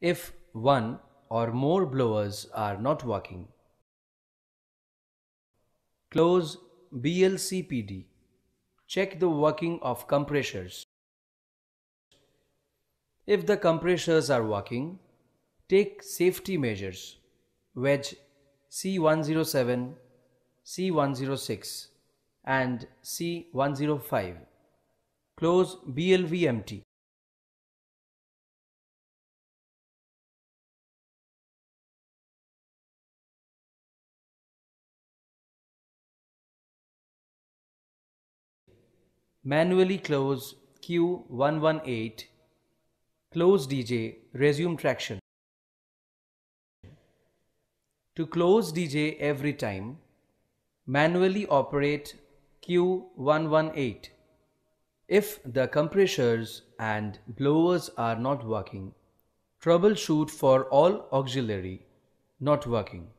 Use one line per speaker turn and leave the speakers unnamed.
if one or more blowers are not working. Close BLCPD. Check the working of compressors. If the compressors are working, take safety measures. Wedge C107, C106 and C105.
Close BLVMT.
manually
close Q118, close DJ, resume traction. To close DJ every time, manually operate Q118. If the compressors and blowers are not working, troubleshoot for all auxiliary not working.